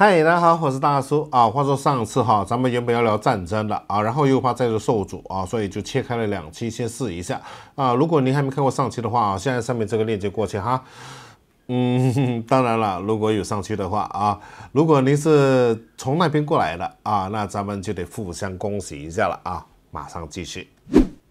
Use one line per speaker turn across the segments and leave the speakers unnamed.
嗨，大家好，我是大叔啊。话说上次哈，咱们原本要聊战争的啊，然后又怕再度受阻啊，所以就切开了两期，先试一下啊。如果您还没看过上期的话啊，现在上面这个链接过去哈。嗯，当然了，如果有上期的话啊，如果您是从那边过来的啊，那咱们就得互相恭喜一下了啊。马上继续。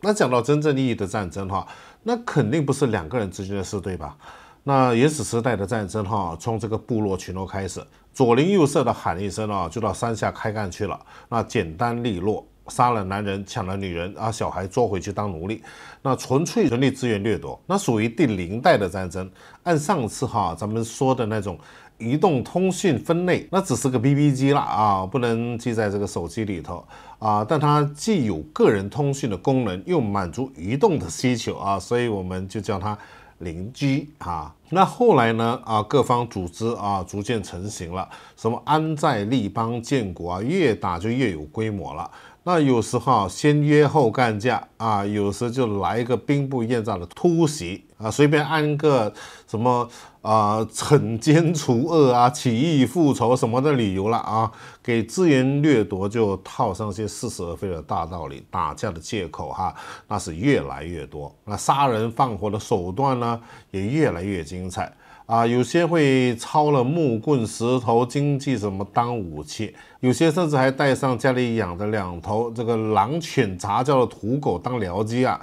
那讲到真正意义的战争哈，那肯定不是两个人之间的事对吧？那原始时代的战争哈，从这个部落群落开始。左邻右舍的喊一声啊，就到山下开干去了。那简单利落，杀了男人，抢了女人啊，小孩捉回去当奴隶。那纯粹人力资源掠夺，那属于第零代的战争。按上次哈咱们说的那种移动通讯分类，那只是个 BB 机了啊，不能记在这个手机里头啊。但它既有个人通讯的功能，又满足移动的需求啊，所以我们就叫它。邻居啊，那后来呢？啊，各方组织啊，逐渐成型了。什么安在立邦建国啊，越打就越有规模了。那有时候先约后干架啊，有时就来一个兵不厌诈的突袭啊，随便安个什么啊惩奸除恶啊、起义复仇什么的理由了啊，给资源掠夺就套上些似是而非的大道理、打架的借口哈，那是越来越多。那杀人放火的手段呢，也越来越精彩。啊，有些会抄了木棍、石头、经济什么当武器，有些甚至还带上家里养的两头这个狼犬杂交的土狗当僚机啊。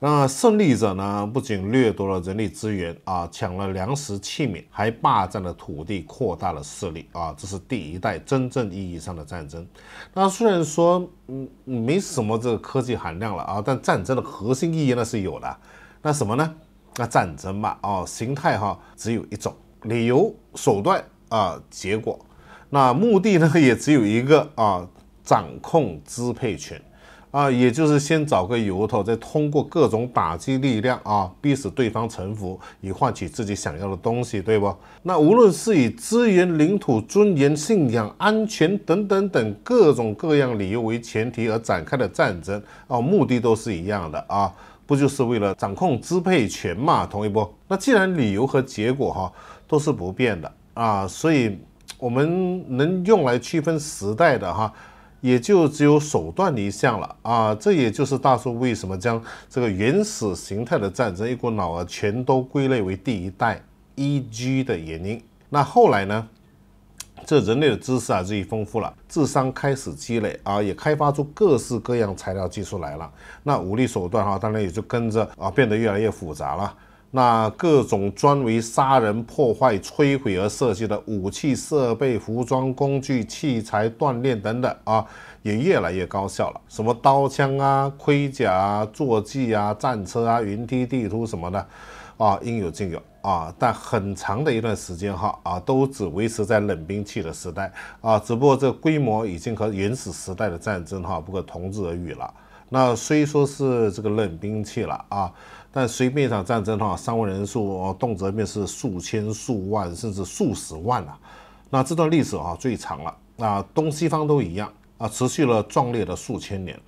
那胜利者呢，不仅掠夺了人力资源啊，抢了粮食器皿，还霸占了土地，扩大了势力啊。这是第一代真正意义上的战争。那虽然说嗯没什么这个科技含量了啊，但战争的核心意义呢是有的。那什么呢？那战争嘛，哦，形态哈只有一种，理由、手段啊，结果，那目的呢 也只有一个啊，掌控支配权，啊，也就是先找个由头，再通过各种打击力量啊，逼使对方臣服，以换取自己想要的东西，对不？那无论是以资源、领土、尊严、信仰、安全等等等各种各样理由为前提而展开的战争，哦，目的都是一样的啊。不就是为了掌控支配权嘛？同意不？那既然理由和结果哈都是不变的啊，所以我们能用来区分时代的哈，也就只有手段一项了啊。这也就是大叔为什么将这个原始形态的战争一股脑儿全都归类为第一代 EG 的原因。那后来呢？这人类的知识啊日益丰富了，智商开始积累啊，也开发出各式各样材料技术来了。那武力手段哈，当然也就跟着啊变得越来越复杂了。那各种专为杀人、破坏、摧毁而设计的武器、设备、服装、工具、器材、锻炼等等啊，也越来越高效了。什么刀枪啊、盔甲啊、坐骑啊、战车啊、云梯、地图什么的，啊，应有尽有。啊，但很长的一段时间哈，啊，都只维持在冷兵器的时代啊，只不过这规模已经和原始时代的战争哈不可同日而语了。那虽说是这个冷兵器了啊，但随便一场战争哈，伤亡人数动辄便是数千、数万，甚至数十万了。那这段历史哈最长了，那东西方都一样啊，持续了壮烈的数千年。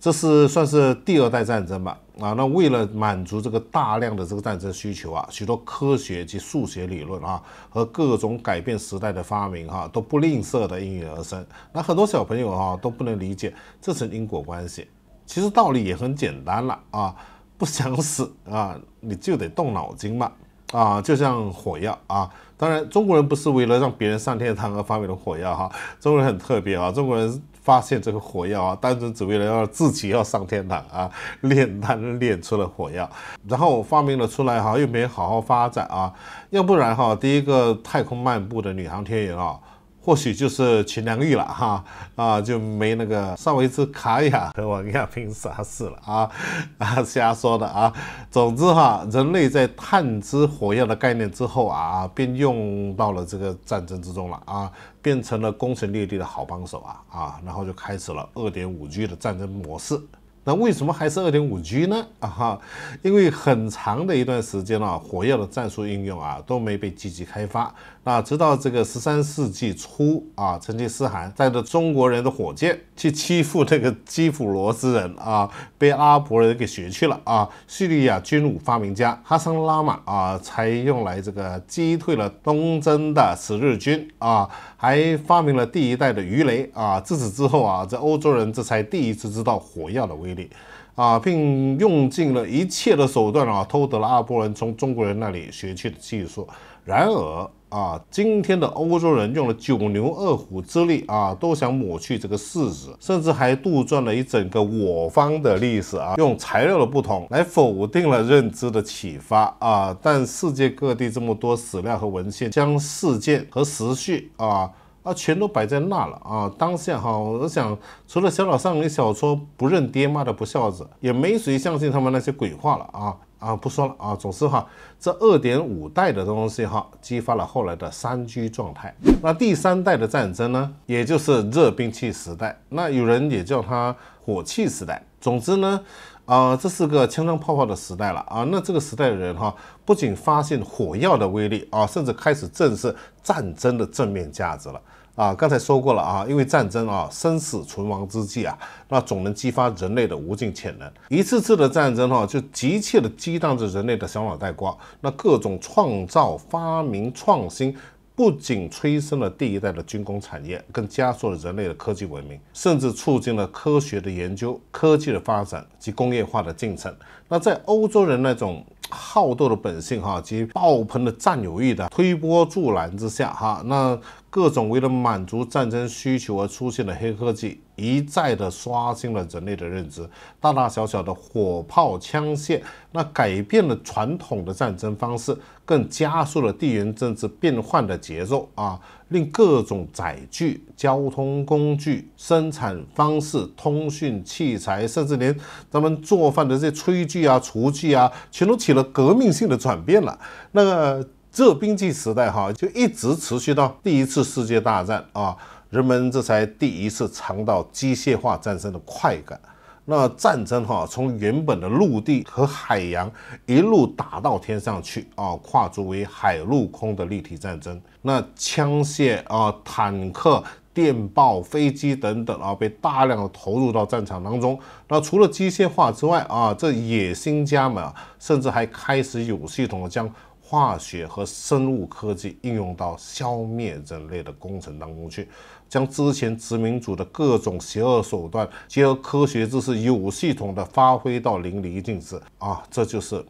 这是算是第二代战争吧？啊，那为了满足这个大量的这个战争需求啊，许多科学及数学理论啊，和各种改变时代的发明哈，都不吝啬的应运而生。那很多小朋友哈都不能理解这层因果关系，其实道理也很简单了啊，不想死啊，你就得动脑筋嘛，啊，就像火药啊。当然，中国人不是为了让别人上天堂而发明的火药哈，中国人很特别啊，中国人。发现这个火药啊，单纯只为了要自己要上天堂啊，炼丹炼出了火药，然后发明了出来哈，又没好好发展啊，要不然哈，第一个太空漫步的女航天员啊。或许就是秦良玉了哈，啊就没那个上维兹卡亚和王亚平啥事了啊，啊瞎说的啊。总之哈，人类在探知火药的概念之后啊，便用到了这个战争之中了啊，变成了攻城略地的好帮手啊啊，然后就开始了二点五 G 的战争模式。那为什么还是二点五 G 呢？啊哈，因为很长的一段时间啊，火药的战术应用啊都没被积极开发。啊，直到这个十三世纪初啊，成吉思汗带着中国人的火箭去欺负这个基辅罗斯人啊，被阿拉伯人给学去了啊。叙利亚军武发明家哈桑·拉马啊，才用来这个击退了东征的十字军啊，还发明了第一代的鱼雷啊。自此之后啊，这欧洲人这才第一次知道火药的威力啊，并用尽了一切的手段啊，偷得了阿拉伯人从中国人那里学去的技术。然而。啊，今天的欧洲人用了九牛二虎之力啊，都想抹去这个事实，甚至还杜撰了一整个我方的历史啊，用材料的不同来否定了认知的启发啊。但世界各地这么多史料和文献，将事件和时序啊啊全都摆在那了啊。当下哈，我想除了小老上你小说不认爹妈的不孝子，也没谁相信他们那些鬼话了啊。啊，不说了啊。总之哈，这二点五代的东西哈，激发了后来的三居状态。那第三代的战争呢，也就是热兵器时代，那有人也叫它火器时代。总之呢，啊，这是个枪枪炮炮的时代了啊。那这个时代的人哈，不仅发现火药的威力啊，甚至开始正视战争的正面价值了。啊，刚才说过了啊，因为战争啊，生死存亡之际啊，那总能激发人类的无尽潜能。一次次的战争哈，就急切的激荡着人类的小脑袋瓜。那各种创造、发明、创新，不仅催生了第一代的军工产业，更加速了人类的科技文明，甚至促进了科学的研究、科技的发展及工业化的进程。那在欧洲人那种。好斗的本性哈及爆棚的占有欲的推波助澜之下哈，那各种为了满足战争需求而出现的黑科技，一再的刷新了人类的认知。大大小小的火炮、枪械，那改变了传统的战争方式，更加速了地缘政治变换的节奏啊。令各种载具、交通工具、生产方式、通讯器材，甚至连咱们做饭的这些炊具啊、厨具啊，全都起了革命性的转变了。那个热兵器时代哈，就一直持续到第一次世界大战啊，人们这才第一次尝到机械化战争的快感。那战争哈，从原本的陆地和海洋一路打到天上去啊，跨足为海陆空的立体战争。那枪械啊、坦克、电报、飞机等等啊，被大量的投入到战场当中。那除了机械化之外啊，这野心家们啊，甚至还开始有系统的将化学和生物科技应用到消灭人类的工程当中去。将之前殖民主的各种邪恶手段，结合科学知识，有系统的发挥到淋漓尽致啊！这就是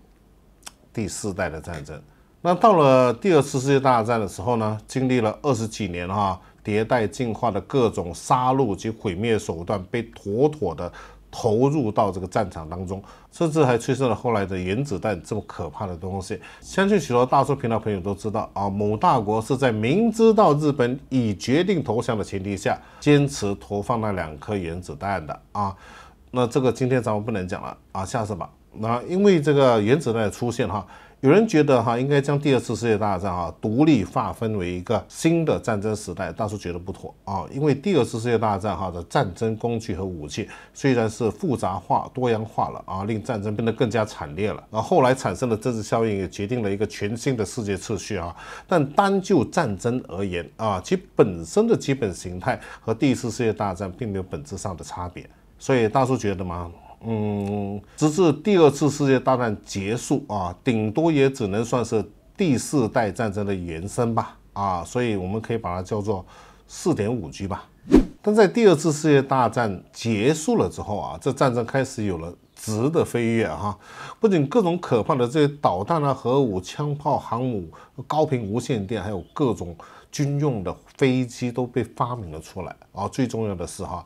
第四代的战争。那到了第二次世界大战的时候呢，经历了二十几年哈，迭代进化的各种杀戮及毁灭手段，被妥妥的。投入到这个战场当中，甚至还催生了后来的原子弹这么可怕的东西。相信许多大数频道朋友都知道啊，某大国是在明知道日本已决定投降的前提下，坚持投放那两颗原子弹的啊。那这个今天咱们不能讲了啊，下次吧。那因为这个原子弹的出现哈。有人觉得哈，应该将第二次世界大战啊独立划分为一个新的战争时代，大叔觉得不妥啊，因为第二次世界大战哈的战争工具和武器虽然是复杂化、多样化了啊，令战争变得更加惨烈了，那后来产生的政治效应也决定了一个全新的世界秩序啊，但单就战争而言啊，其本身的基本形态和第一次世界大战并没有本质上的差别，所以大叔觉得嘛。嗯，直至第二次世界大战结束啊，顶多也只能算是第四代战争的延伸吧，啊，所以我们可以把它叫做四点五 G 吧。但在第二次世界大战结束了之后啊，这战争开始有了质的飞跃哈，不仅各种可怕的这些导弹啊、核武、枪炮、航母、高频无线电，还有各种军用的飞机都被发明了出来啊。最重要的是哈，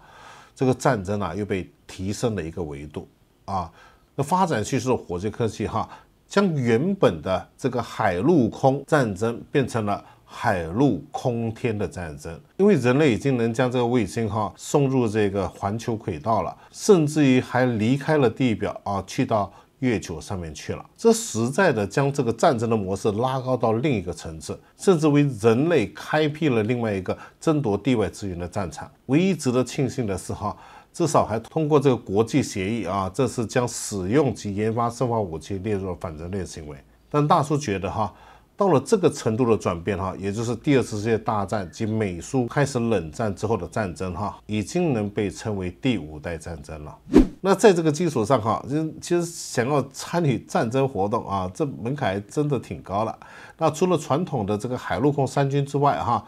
这个战争啊又被。提升的一个维度啊，那发展趋势，火箭科技哈，将原本的这个海陆空战争变成了海陆空天的战争，因为人类已经能将这个卫星哈送入这个环球轨道了，甚至于还离开了地表啊，去到月球上面去了，这实在的将这个战争的模式拉高到另一个层次，甚至为人类开辟了另外一个争夺地外资源的战场。唯一值得庆幸的是哈。至少还通过这个国际协议啊，这是将使用及研发生化武器列入了反人类行为。但大叔觉得哈，到了这个程度的转变哈，也就是第二次世界大战及美苏开始冷战之后的战争哈，已经能被称为第五代战争了。那在这个基础上哈，其实想要参与战争活动啊，这门槛还真的挺高了。那除了传统的这个海陆空三军之外哈，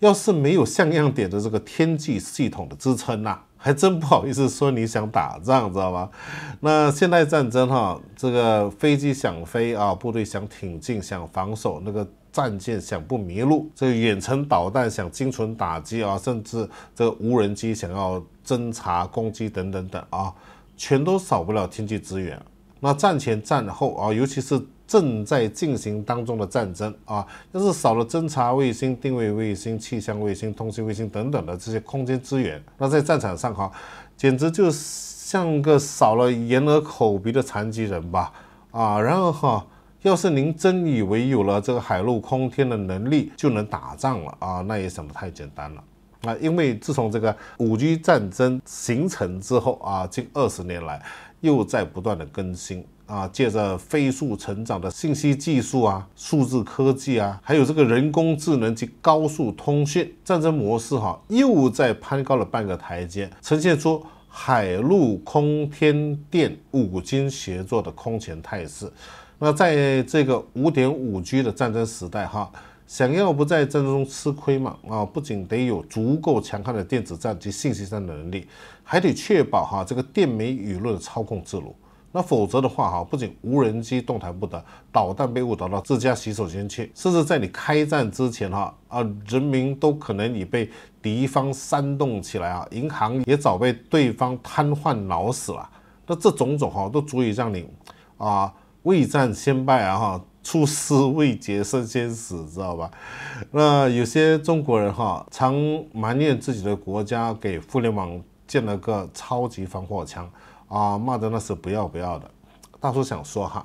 要是没有像样点的这个天际系统的支撑呐。还真不好意思说你想打仗，知道吗？那现代战争哈，这个飞机想飞啊，部队想挺进、想防守，那个战舰想不迷路，这远程导弹想精准打击啊，甚至这个无人机想要侦察、攻击等等等啊，全都少不了经济资源。那战前、战后啊，尤其是。正在进行当中的战争啊，要是少了侦察卫星、定位卫星、气象卫星、通信卫星等等的这些空间资源，那在战场上哈，简直就像个少了眼耳口鼻的残疾人吧啊！然后哈，要是您真以为有了这个海陆空天的能力就能打仗了啊，那也想得太简单了啊！因为自从这个五 G 战争形成之后啊，近二十年来又在不断的更新。啊，借着飞速成长的信息技术啊、数字科技啊，还有这个人工智能及高速通讯，战争模式哈又在攀高了半个台阶，呈现出海陆空天电五军协作的空前态势。那在这个五点五 G 的战争时代哈，想要不在战争中吃亏嘛啊，不仅得有足够强悍的电子战及信息战的能力，还得确保哈这个电媒舆论的操控自如。那否则的话，哈，不仅无人机动弹不得，导弹被误导到自家洗手间去，甚至在你开战之前，哈，啊，人民都可能已被敌方煽动起来啊，银行也早被对方瘫痪脑死了。那这种种哈，都足以让你啊，未战先败啊，哈，出师未捷身先死，知道吧？那有些中国人哈，常埋怨自己的国家给互联网建了个超级防火墙。啊，骂的那是不要不要的，大叔想说哈，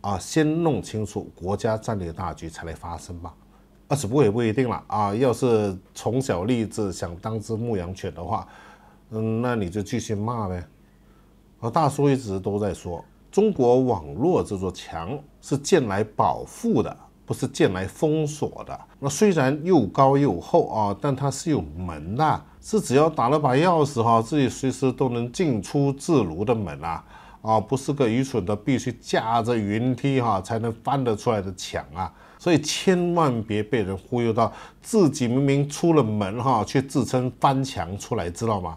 啊，先弄清楚国家战略大局，才来发声吧。啊，只不过也不一定了啊，要是从小立志想当只牧羊犬的话，嗯，那你就继续骂呗。而大叔一直都在说，中国网络这座墙是建来保护的。不是建来封锁的，那虽然又高又厚啊，但它是有门的，是只要打了把钥匙哈，自己随时都能进出自如的门啊，啊，不是个愚蠢的必须架着云梯哈才能翻得出来的墙啊，所以千万别被人忽悠到自己明明出了门哈，却自称翻墙出来，知道吗？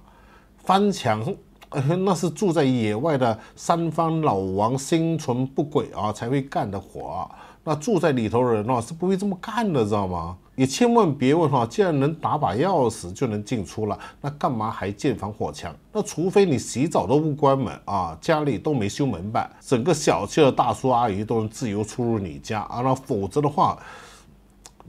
翻墙。那是住在野外的三方老王心存不轨啊，才会干的活。啊。那住在里头的人呢，是不会这么干的，知道吗？也千万别问哈，既然能打把钥匙就能进出了，那干嘛还建防火墙？那除非你洗澡都不关门啊，家里都没修门板，整个小区的大叔阿姨都能自由出入你家啊，那否则的话，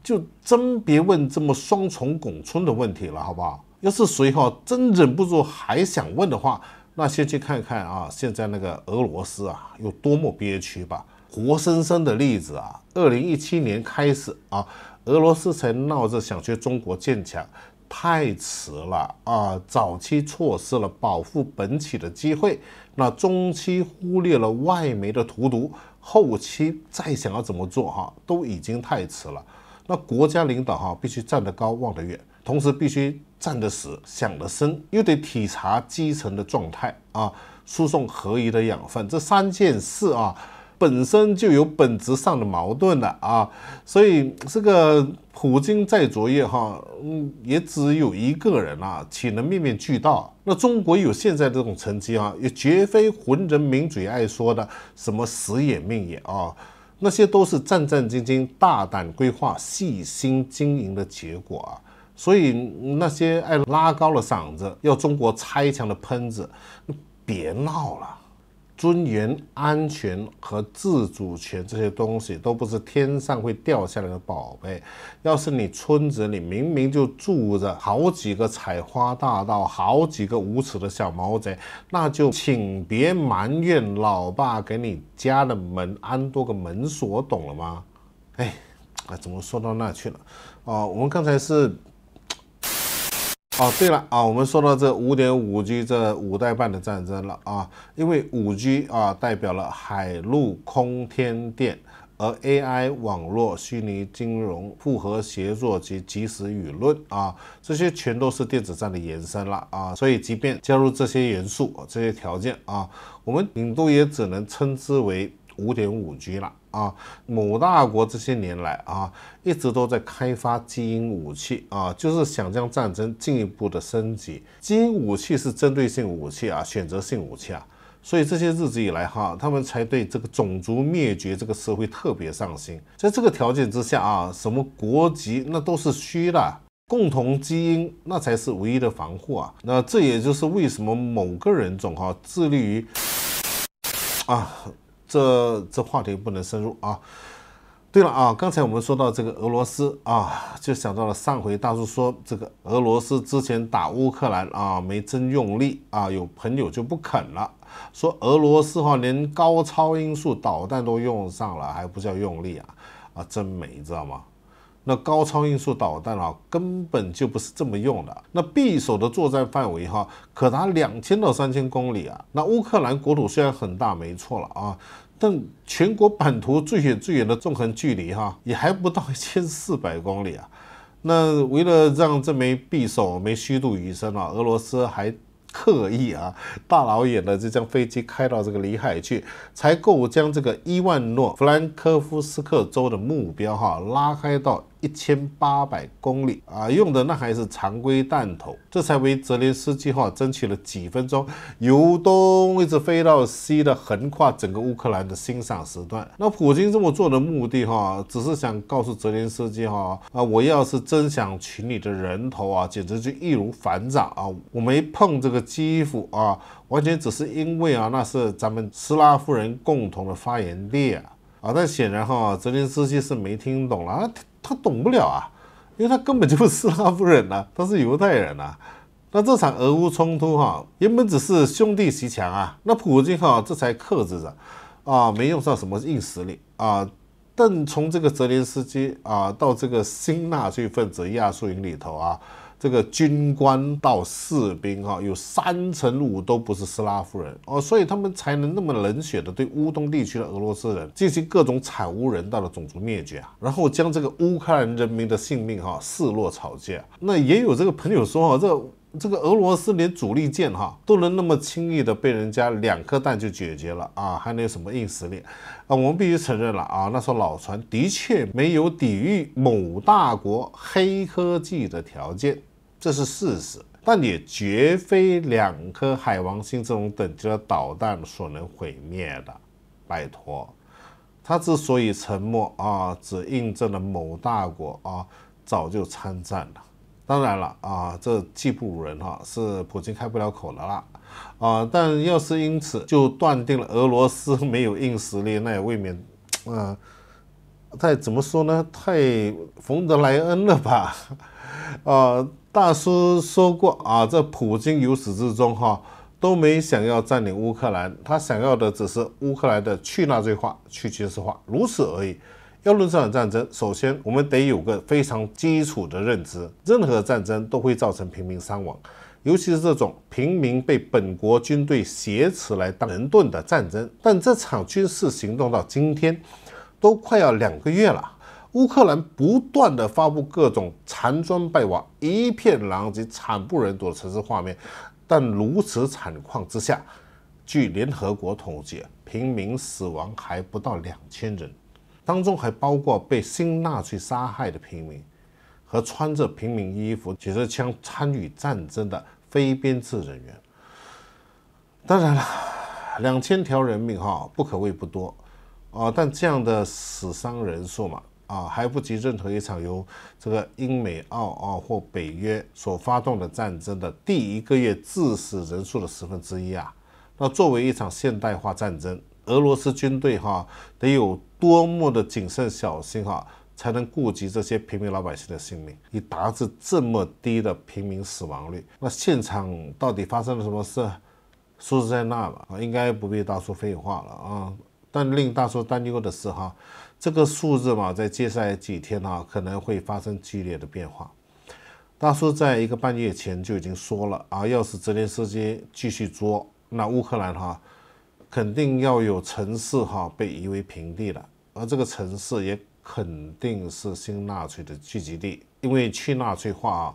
就真别问这么双重拱村的问题了，好不好？要是谁哈，真忍不住还想问的话，那先去看看啊，现在那个俄罗斯啊有多么憋屈吧！活生生的例子啊，二零一七年开始啊，俄罗斯才闹着想学中国建墙，太迟了啊！早期错失了保护本体的机会，那中期忽略了外媒的荼毒，后期再想要怎么做哈，都已经太迟了。那国家领导哈，必须站得高，望得远。同时必须站得实、想得深，又得体察基层的状态啊，输送合宜的养分。这三件事啊，本身就有本质上的矛盾的啊，所以这个普京再卓越哈，嗯，也只有一个人啊，岂能面面俱到？那中国有现在这种成绩啊，也绝非浑人民嘴爱说的什么死也命也啊，那些都是战战兢兢、大胆规划、细心经营的结果啊。所以那些爱拉高了嗓子要中国拆墙的喷子，别闹了！尊严、安全和自主权这些东西都不是天上会掉下来的宝贝。要是你村子里明明就住着好几个采花大盗、好几个无耻的小毛贼，那就请别埋怨老爸给你家的门安多个门锁，懂了吗？哎，啊，怎么说到那去了？哦，我们刚才是。哦，对了啊，我们说到这五点五 G 这五代半的战争了啊，因为五 G 啊代表了海陆空天电，而 AI 网络虚拟金融复合协作及即时舆论啊，这些全都是电子战的延伸了啊，所以即便加入这些元素这些条件啊，我们顶多也只能称之为。五点五 G 了啊！某大国这些年来啊，一直都在开发基因武器啊，就是想将战争进一步的升级。基因武器是针对性武器啊，选择性武器啊，所以这些日子以来哈，他们才对这个种族灭绝这个词汇特别上心。在这个条件之下啊，什么国籍那都是虚的，共同基因那才是唯一的防护啊。那这也就是为什么某个人种哈致力于啊。这这话题不能深入啊。对了啊，刚才我们说到这个俄罗斯啊，就想到了上回大叔说这个俄罗斯之前打乌克兰啊，没真用力啊。有朋友就不肯了，说俄罗斯哈连高超音速导弹都用上了，还不叫用力啊？啊，真没知道吗？那高超音速导弹啊，根本就不是这么用的。那匕首的作战范围哈，可达两千到三千公里啊。那乌克兰国土虽然很大，没错了啊，但全国版图最远最远的纵横距离哈，也还不到一千四百公里啊。那为了让这枚匕首没虚度余生啊，俄罗斯还刻意啊，大老远的就将飞机开到这个里海去，才够将这个伊万诺弗兰科夫斯克州的目标哈拉开到。一千八百公里啊，用的那还是常规弹头，这才为泽连斯基哈争取了几分钟由东一直飞到西的横跨整个乌克兰的欣赏时段。那普京这么做的目的哈，只是想告诉泽连斯基哈啊，我要是真想取你的人头啊，简直就易如反掌啊！我没碰这个基辅啊，完全只是因为啊，那是咱们斯拉夫人共同的发言地啊。啊，但显然哈，泽连斯基是没听懂了啊。他懂不了啊，因为他根本就不是拉夫人呐，他是犹太人呐。那这场俄乌冲突哈，原本只是兄弟阋墙啊，那普京哈这才克制着，啊，没用上什么硬实力啊。但从这个泽连斯基啊，到这个新纳粹分子亚速营里头啊。这个军官到士兵哈，有三成五都不是斯拉夫人哦，所以他们才能那么冷血的对乌东地区的俄罗斯人进行各种惨无人道的种族灭绝啊，然后将这个乌克兰人民的性命哈视若草芥。那也有这个朋友说哈，这。这个俄罗斯连主力舰哈都能那么轻易的被人家两颗弹就解决了啊，还能有什么硬实力？啊，我们必须承认了啊，那艘老船的确没有抵御某大国黑科技的条件，这是事实，但也绝非两颗海王星这种等级的导弹所能毁灭的。拜托，它之所以沉没啊，只印证了某大国啊早就参战了。当然了啊，这技不如人哈，是普京开不了口的啦。啊，但要是因此就断定了俄罗斯没有硬实力，那也未免，啊，太怎么说呢？太冯德莱恩了吧？啊，大叔说过啊，这普京由始至终哈都没想要占领乌克兰，他想要的只是乌克兰的去纳粹化、去军事化，如此而已。要论这场战争，首先我们得有个非常基础的认知：任何战争都会造成平民伤亡，尤其是这种平民被本国军队挟持来人盾的战争。但这场军事行动到今天都快要两个月了，乌克兰不断的发布各种残砖败瓦、一片狼藉、惨不忍睹的城市画面。但如此惨况之下，据联合国统计，平民死亡还不到两千人。当中还包括被新纳粹杀害的平民，和穿着平民衣服、举着枪参与战争的非编制人员。当然了，两千条人命哈，不可谓不多，啊，但这样的死伤人数嘛，啊，还不及任何一场由这个英美澳啊或北约所发动的战争的第一个月致死人数的十分之一啊。那作为一场现代化战争，俄罗斯军队哈得有。多么的谨慎小心哈，才能顾及这些平民老百姓的性命，以达至这么低的平民死亡率。那现场到底发生了什么事？说实在那吧，啊，应该不必大叔废话了啊。但令大叔担忧的是哈，这个数字嘛，在接下来几天哈，可能会发生剧烈的变化。大叔在一个半月前就已经说了啊，要是泽连斯基继续作，那乌克兰哈。肯定要有城市哈被夷为平地了，而这个城市也肯定是新纳粹的聚集地，因为去纳粹化啊，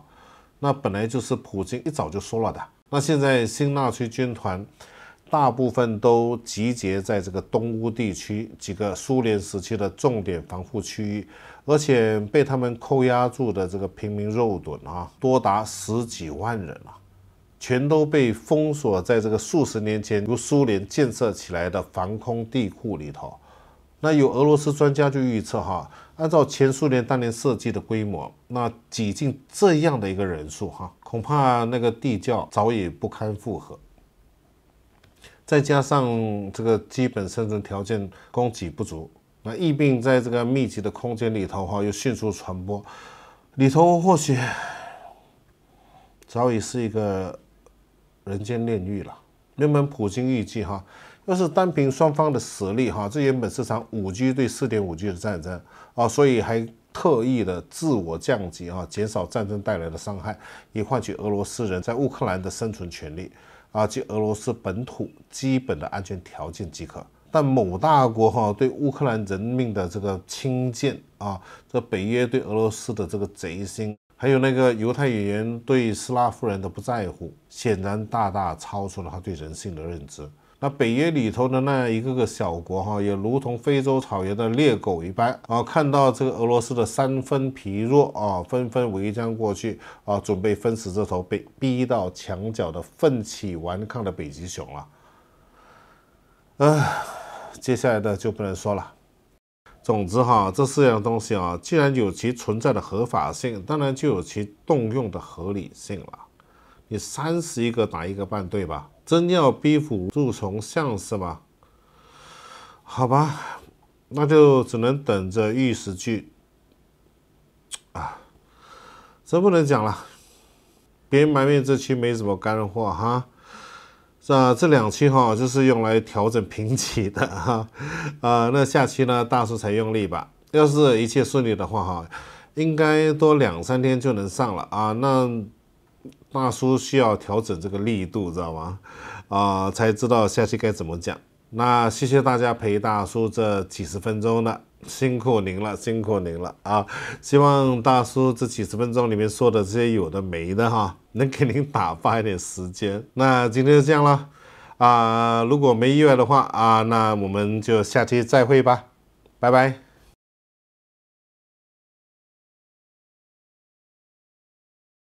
那本来就是普京一早就说了的。那现在新纳粹军团大部分都集结在这个东乌地区几个苏联时期的重点防护区域，而且被他们扣押住的这个平民肉盾啊，多达十几万人啊。全都被封锁在这个数十年前由苏联建设起来的防空地库里头。那有俄罗斯专家就预测哈，按照前苏联当年设计的规模，那挤进这样的一个人数哈，恐怕那个地窖早已不堪负荷。再加上这个基本生存条件供给不足，那疫病在这个密集的空间里头哈，又迅速传播，里头或许早已是一个。人间炼狱了。原本普京预计哈，要是单凭双方的实力哈，这原本是场五 G 对四点五 G 的战争啊，所以还特意的自我降级啊，减少战争带来的伤害，以换取俄罗斯人在乌克兰的生存权利啊，及俄罗斯本土基本的安全条件即可。但某大国哈对乌克兰人民的这个轻贱啊，这北约对俄罗斯的这个贼心。还有那个犹太演员对斯拉夫人的不在乎，显然大大超出了他对人性的认知。那北约里头的那一个个小国哈，也如同非洲草原的猎狗一般啊，看到这个俄罗斯的三分疲弱啊，纷纷围将过去啊，准备分死这头被逼到墙角的奋起顽抗的北极熊了。唉，接下来的就不能说了。总之哈，这四样东西啊，既然有其存在的合法性，当然就有其动用的合理性了。你三十一个打一个半，对吧？真要逼虎助从像是吧？好吧，那就只能等着玉石俱啊，真不能讲了。别埋怨这期没什么干货哈。啊，这两期哈，就是用来调整平级的哈，啊，那下期呢，大叔才用力吧。要是一切顺利的话哈，应该多两三天就能上了啊。那大叔需要调整这个力度，知道吗？啊，才知道下期该怎么讲。那谢谢大家陪大叔这几十分钟了。辛苦您了，辛苦您了啊！希望大叔这几十分钟里面说的这些有的没的哈，能给您打发一点时间。那今天就这样了啊！如果没意外的话啊，那我们就下期再会吧，拜拜。